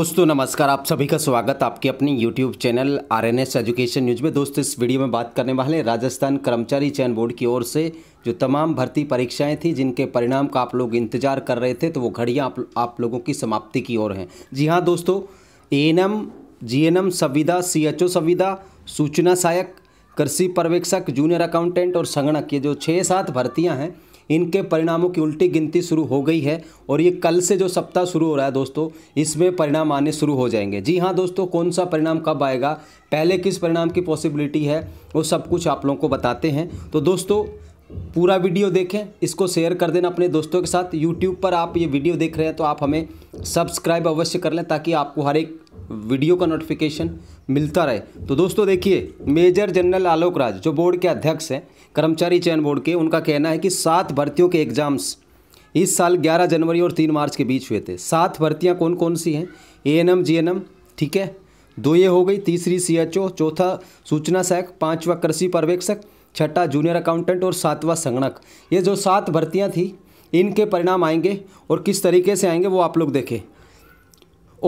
दोस्तों नमस्कार आप सभी का स्वागत आपके अपनी YouTube channel R N S education news में दोस्तों इस वीडियो में बात करने वाले राजस्थान कर्मचारी चयन बोर्ड की ओर से जो तमाम भर्ती परीक्षाएं थी जिनके परिणाम का आप लोग इंतजार कर रहे थे तो वो घड़ियां आप, आप लोगों की समाप्ति की ओर हैं जी हाँ दोस्तों A N M G N M संविदा सी एच ओ संविदा सूचना सहायक कृषि पर्यवेक्षक जूनियर अकाउंटेंट और संगणक ये जो छः सात भर्तियाँ हैं इनके परिणामों की उल्टी गिनती शुरू हो गई है और ये कल से जो सप्ताह शुरू हो रहा है दोस्तों इसमें परिणाम आने शुरू हो जाएंगे जी हाँ दोस्तों कौन सा परिणाम कब आएगा पहले किस परिणाम की पॉसिबिलिटी है वो सब कुछ आप लोगों को बताते हैं तो दोस्तों पूरा वीडियो देखें इसको शेयर कर देना अपने दोस्तों के साथ यूट्यूब पर आप ये वीडियो देख रहे हैं तो आप हमें सब्सक्राइब अवश्य कर लें ताकि आपको हर एक वीडियो का नोटिफिकेशन मिलता रहे तो दोस्तों देखिए मेजर जनरल आलोक राज जो बोर्ड के अध्यक्ष हैं कर्मचारी चयन बोर्ड के उनका कहना है कि सात भर्तियों के एग्ज़ाम्स इस साल 11 जनवरी और 3 मार्च के बीच हुए थे सात भर्तियाँ कौन कौन सी हैं A N M G N M ठीक है दो ये हो गई तीसरी सी एच ओ चौथा सूचना सहायक पाँचवा कृषि पर्यवेक्षक छठा जूनियर अकाउंटेंट और सातवा संगणक ये जो सात भर्तियाँ थी इनके परिणाम आएंगे और किस तरीके से आएंगे वो आप लोग देखें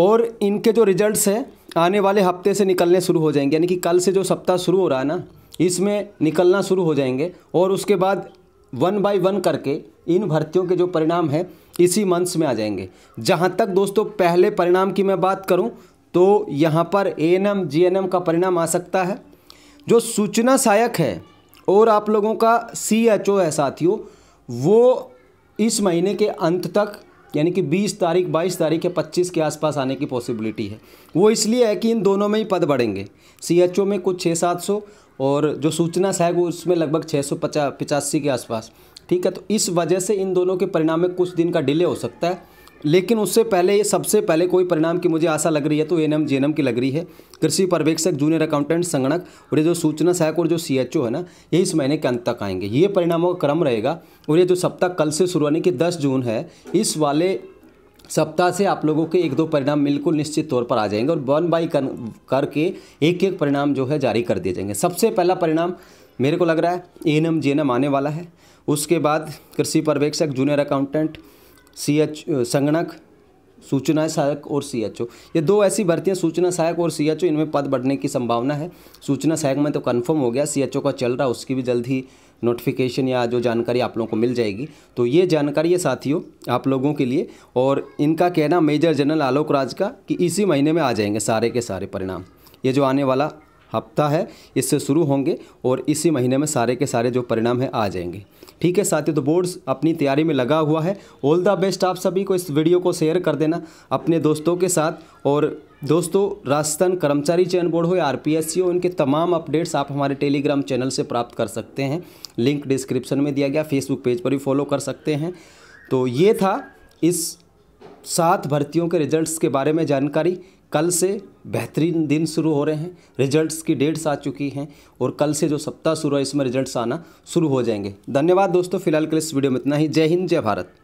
और इनके जो रिजल्ट्स हैं आने वाले हफ्ते से निकलने शुरू हो जाएंगे यानी कि कल से जो सप्ताह शुरू हो रहा है ना इसमें निकलना शुरू हो जाएंगे और उसके बाद वन बाय वन करके इन भर्तियों के जो परिणाम हैं इसी मंथ्स में आ जाएंगे जहाँ तक दोस्तों पहले परिणाम की मैं बात करूँ तो यहाँ पर A N M G N M का परिणाम आ सकता है जो सूचना सहायक है और आप लोगों का सी एच ओ है साथियों वो इस महीने के अंत तक यानी कि 20 तारीख 22 तारीख या 25 के आसपास आने की पॉसिबिलिटी है वो इसलिए है कि इन दोनों में ही पद बढ़ेंगे सी में कुछ छः सात सौ और जो सूचना सहायक उसमें लगभग छः सौ पचास के आसपास ठीक है तो इस वजह से इन दोनों के परिणाम में कुछ दिन का डिले हो सकता है लेकिन उससे पहले ये सबसे पहले कोई परिणाम की मुझे आशा लग रही है तो एन एम की लग रही है कृषि पर्यवेक्षक जूनियर अकाउंटेंट संगणक और ये जो सूचना सहायक और जो सी है ना ये इस महीने के अंत तक आएंगे ये परिणामों का क्रम रहेगा और ये जो सप्ताह कल से शुरू होने की दस जून है इस वाले सप्ताह से आप लोगों के एक दो परिणाम बिल्कुल निश्चित तौर पर आ जाएंगे और वन बाई कर, करके एक एक परिणाम जो है जारी कर दिए जाएंगे सबसे पहला परिणाम मेरे को लग रहा है एन एम आने वाला है उसके बाद कृषि पर्यवेक्षक जूनियर अकाउंटेंट सी एच संगणक सूचना सहायक और सी एच ओ ये दो ऐसी भर्तियाँ सूचना सहायक और सी एच ओ इनमें पद बढ़ने की संभावना है सूचना सहायक में तो कन्फर्म हो गया सी एच ओ का चल रहा उसकी भी जल्द ही नोटिफिकेशन या जो जानकारी आप लोगों को मिल जाएगी तो ये जानकारी है साथियों आप लोगों के लिए और इनका कहना मेजर जनरल आलोक राज का कि इसी महीने में आ जाएंगे सारे के सारे परिणाम ये जो आने वाला हफ्ता है इससे शुरू होंगे और इसी महीने में सारे के सारे जो परिणाम है आ जाएंगे ठीक है साथियों तो बोर्ड्स अपनी तैयारी में लगा हुआ है ऑल द बेस्ट आप सभी को इस वीडियो को शेयर कर देना अपने दोस्तों के साथ और दोस्तों राजस्थान कर्मचारी चयन बोर्ड हो या आर पी एस सी हो इनके तमाम अपडेट्स आप हमारे टेलीग्राम चैनल से प्राप्त कर सकते हैं लिंक डिस्क्रिप्शन में दिया गया फेसबुक पेज पर भी फॉलो कर सकते हैं तो ये था इस सात भर्तियों के रिजल्ट्स के बारे में जानकारी कल से बेहतरीन दिन शुरू हो रहे हैं रिजल्ट्स की डेट्स आ चुकी हैं और कल से जो सप्ताह शुरू है इसमें रिजल्ट्स आना शुरू हो जाएंगे धन्यवाद दोस्तों फिलहाल के इस वीडियो में इतना ही जय हिंद जय भारत